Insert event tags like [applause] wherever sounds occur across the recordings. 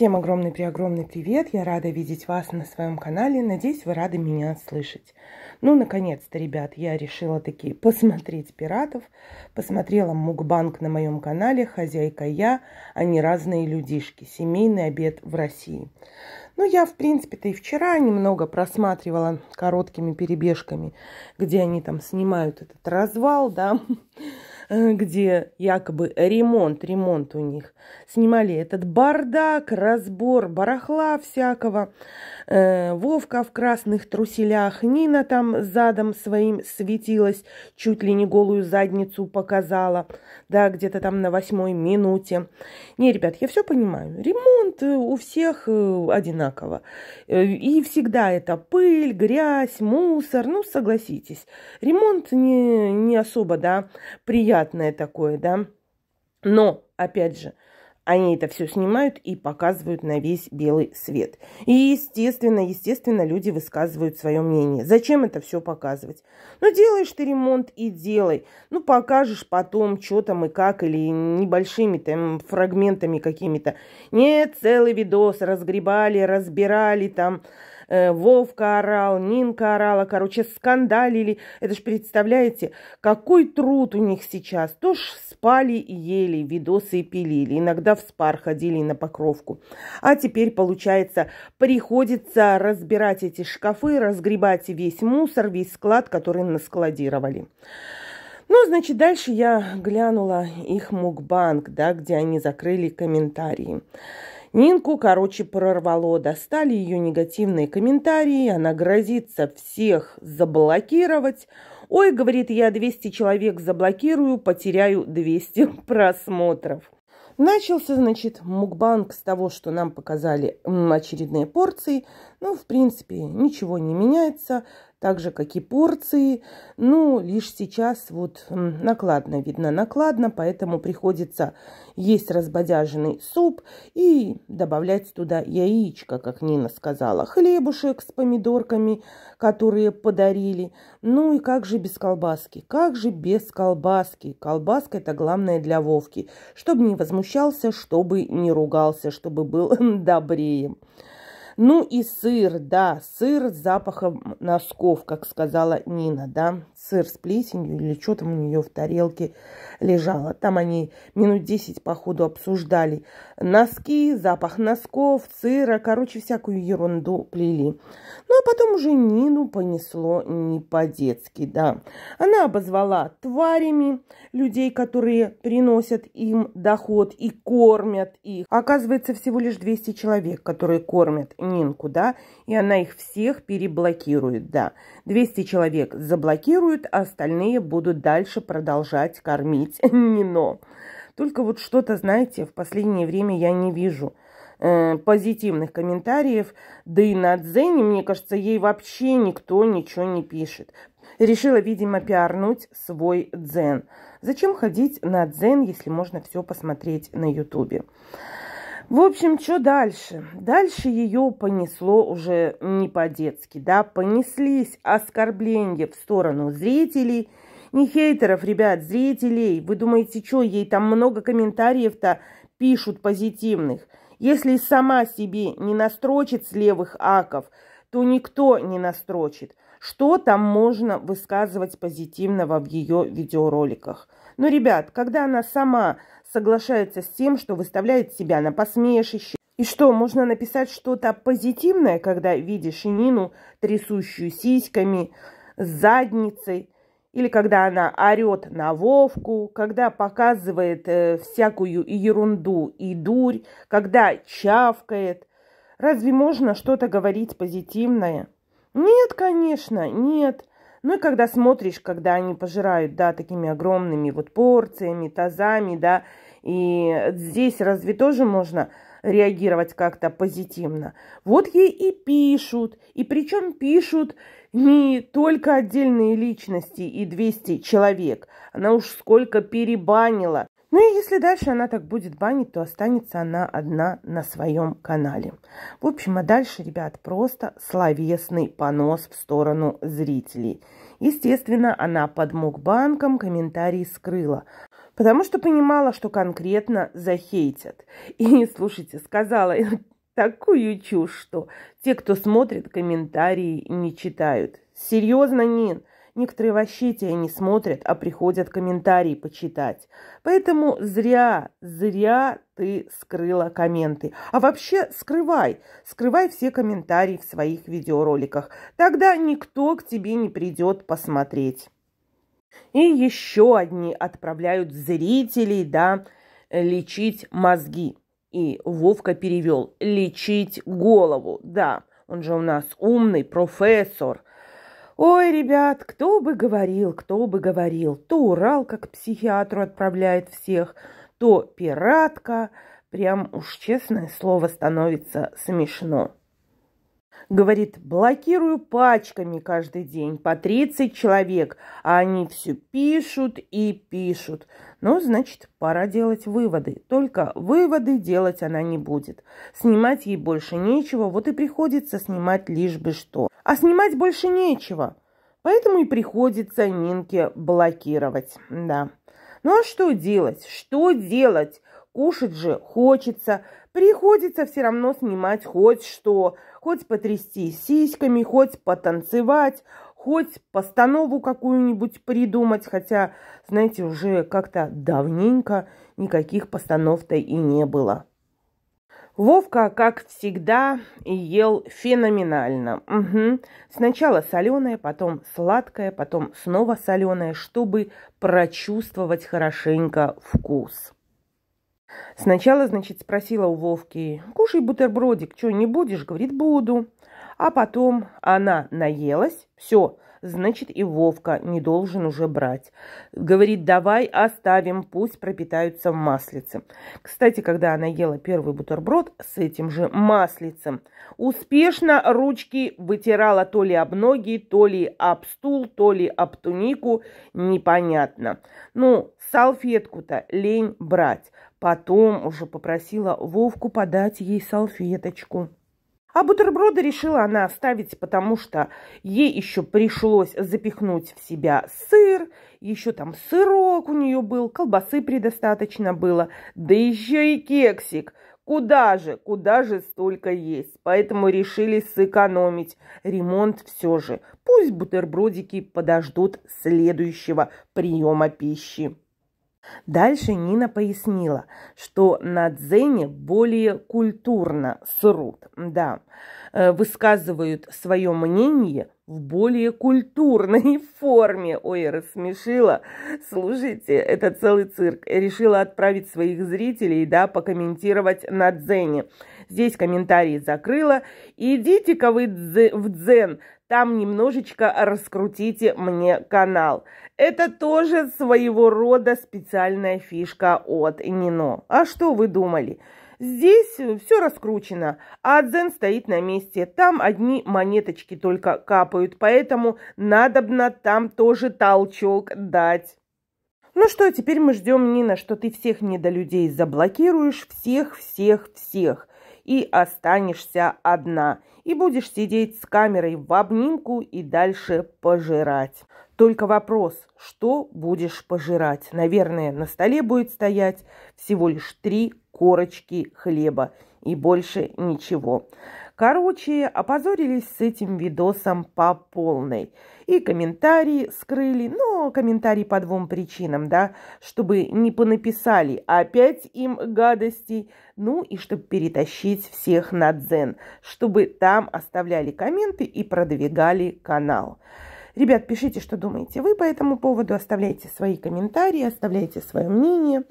Всем огромный при огромный привет! Я рада видеть вас на своем канале. Надеюсь, вы рады меня слышать. Ну, наконец-то, ребят, я решила таки [laughs] посмотреть пиратов. Посмотрела мукбанк на моем канале «Хозяйка я», а не разные людишки. Семейный обед в России. Ну, я, в принципе-то, и вчера немного просматривала короткими перебежками, где они там снимают этот развал, да, [laughs] Э, где якобы ремонт, ремонт у них. Снимали этот бардак, разбор барахла всякого. Э, Вовка в красных труселях, Нина там задом своим светилась, чуть ли не голую задницу показала, да, где-то там на восьмой минуте. Не, ребят, я все понимаю. Ремонт э, у всех одинаково. И всегда это пыль, грязь, мусор, ну, согласитесь. Ремонт не, не особо, да, приятный приятное такое, да. Но, опять же, они это все снимают и показывают на весь белый свет. И, естественно, естественно, люди высказывают свое мнение. Зачем это все показывать? Ну, делаешь ты ремонт и делай. Ну, покажешь потом, что там и как, или небольшими там фрагментами какими-то. Нет, целый видос разгребали, разбирали там Э, Вовка орал, Нинка орала, короче, скандалили. Это ж представляете, какой труд у них сейчас. То ж спали и ели, видосы и пилили. Иногда в спар ходили на покровку. А теперь, получается, приходится разбирать эти шкафы, разгребать весь мусор, весь склад, который наскладировали. Ну, значит, дальше я глянула их мукбанк, да, где они закрыли комментарии. Нинку, короче, прорвало, достали ее негативные комментарии, она грозится всех заблокировать. Ой, говорит, я 200 человек заблокирую, потеряю 200 [laughs] просмотров. Начался, значит, мукбанг с того, что нам показали очередные порции. Ну, в принципе, ничего не меняется так же, как и порции. Ну, лишь сейчас вот накладно видно, накладно, поэтому приходится есть разбодяженный суп и добавлять туда яичко, как Нина сказала, хлебушек с помидорками, которые подарили. Ну и как же без колбаски? Как же без колбаски? Колбаска – это главное для Вовки, чтобы не возмущался, чтобы не ругался, чтобы был добрее. Ну и сыр, да, сыр с запахом носков, как сказала Нина, да, сыр с плесенью или что там у нее в тарелке лежало. Там они минут 10, походу, обсуждали носки, запах носков, сыра, короче, всякую ерунду плели. Ну а потом уже Нину понесло не по-детски, да. Она обозвала тварями людей, которые приносят им доход и кормят их. Оказывается, всего лишь 200 человек, которые кормят админку, да, и она их всех переблокирует, да. 200 человек заблокируют, а остальные будут дальше продолжать кормить [laughs] Нино. Только вот что-то, знаете, в последнее время я не вижу э, позитивных комментариев, да и на Дзене, мне кажется, ей вообще никто ничего не пишет. Решила, видимо, пиарнуть свой дзен. Зачем ходить на дзен, если можно все посмотреть на ютубе? В общем, что дальше? Дальше ее понесло уже не по-детски, да, понеслись оскорбления в сторону зрителей, не хейтеров, ребят, зрителей. Вы думаете, что ей там много комментариев-то пишут позитивных? Если сама себе не настрочит с левых аков, то никто не настрочит. Что там можно высказывать позитивного в ее видеороликах? Ну, ребят, когда она сама соглашается с тем, что выставляет себя на посмешище. И что, можно написать что-то позитивное, когда видишь Нину, трясущую сиськами, задницей, или когда она орет на Вовку, когда показывает э, всякую и ерунду и дурь, когда чавкает. Разве можно что-то говорить позитивное? Нет, конечно, нет. Ну и когда смотришь, когда они пожирают, да, такими огромными вот порциями, тазами, да, и здесь разве тоже можно реагировать как-то позитивно? Вот ей и пишут, и причем пишут не только отдельные личности и 200 человек. Она уж сколько перебанила ну и если дальше она так будет банить, то останется она одна на своем канале. В общем, а дальше, ребят, просто словесный понос в сторону зрителей. Естественно, она под мукбанком комментарии скрыла, потому что понимала, что конкретно захейтят. И, слушайте, сказала такую чушь, что те, кто смотрит, комментарии не читают. Серьезно, Нин, Некоторые вообще тебя не смотрят, а приходят комментарии почитать. Поэтому зря, зря ты скрыла комменты. А вообще скрывай, скрывай все комментарии в своих видеороликах. Тогда никто к тебе не придет посмотреть. И еще одни отправляют зрителей, да, лечить мозги. И Вовка перевел «лечить голову». Да, он же у нас умный профессор – Ой, ребят, кто бы говорил, кто бы говорил. То Уралка к психиатру отправляет всех, то пиратка. Прям уж честное слово становится смешно. Говорит, блокирую пачками каждый день по 30 человек, а они все пишут и пишут. Ну, значит, пора делать выводы. Только выводы делать она не будет. Снимать ей больше нечего, вот и приходится снимать лишь бы что. А снимать больше нечего. Поэтому и приходится Нинке блокировать, да. Ну а что делать? Что делать? Кушать же хочется. Приходится все равно снимать хоть что. Хоть потрясти сиськами, хоть потанцевать, хоть постанову какую-нибудь придумать, хотя, знаете, уже как-то давненько никаких постанов-то и не было. Вовка, как всегда, ел феноменально. Угу. Сначала соленое, потом сладкое, потом снова соленое, чтобы прочувствовать хорошенько вкус. Сначала, значит, спросила у Вовки, кушай бутербродик, что не будешь? Говорит, буду. А потом она наелась, все, значит и Вовка не должен уже брать. Говорит, давай оставим, пусть пропитаются маслицы. Кстати, когда она ела первый бутерброд с этим же маслицем, успешно ручки вытирала то ли об ноги, то ли об стул, то ли об тунику, непонятно. Ну, салфетку-то лень брать. Потом уже попросила Вовку подать ей салфеточку. А бутерброды решила она оставить, потому что ей еще пришлось запихнуть в себя сыр, еще там сырок у нее был, колбасы предостаточно было, да еще и кексик. Куда же, куда же столько есть? Поэтому решили сэкономить. Ремонт все же. Пусть бутербродики подождут следующего приема пищи. Дальше Нина пояснила, что на дзене более культурно срут, да, э, высказывают свое мнение в более культурной [laughs] форме. Ой, рассмешила. Слушайте, это целый цирк. Решила отправить своих зрителей, да, покомментировать на дзене. Здесь комментарии закрыла. Идите-ка вы в дзен, там немножечко раскрутите мне канал. Это тоже своего рода специальная фишка от Нино. А что вы думали? Здесь все раскручено, а дзен стоит на месте. Там одни монеточки только капают, поэтому надобно там тоже толчок дать. Ну что, теперь мы ждем, Нина, что ты всех недолюдей заблокируешь, всех, всех, всех и останешься одна, и будешь сидеть с камерой в обнимку и дальше пожирать. Только вопрос, что будешь пожирать? Наверное, на столе будет стоять всего лишь три корочки хлеба и больше ничего. Короче, опозорились с этим видосом по полной. И комментарии скрыли, но комментарии по двум причинам, да, чтобы не понаписали опять им гадостей, ну и чтобы перетащить всех на дзен, чтобы там оставляли комменты и продвигали канал. Ребят, пишите, что думаете вы по этому поводу, оставляйте свои комментарии, оставляйте свое мнение.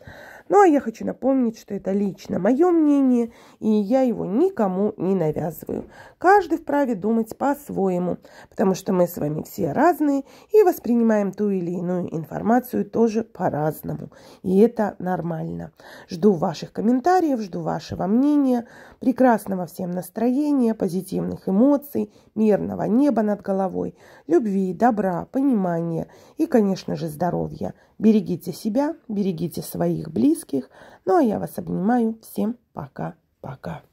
Ну а я хочу напомнить, что это лично мое мнение, и я его никому не навязываю. Каждый вправе думать по-своему, потому что мы с вами все разные и воспринимаем ту или иную информацию тоже по-разному. И это нормально. Жду ваших комментариев, жду вашего мнения, прекрасного всем настроения, позитивных эмоций, мирного неба над головой, любви, добра, понимания и, конечно же, здоровья. Берегите себя, берегите своих близких. Ну а я вас обнимаю. Всем пока-пока.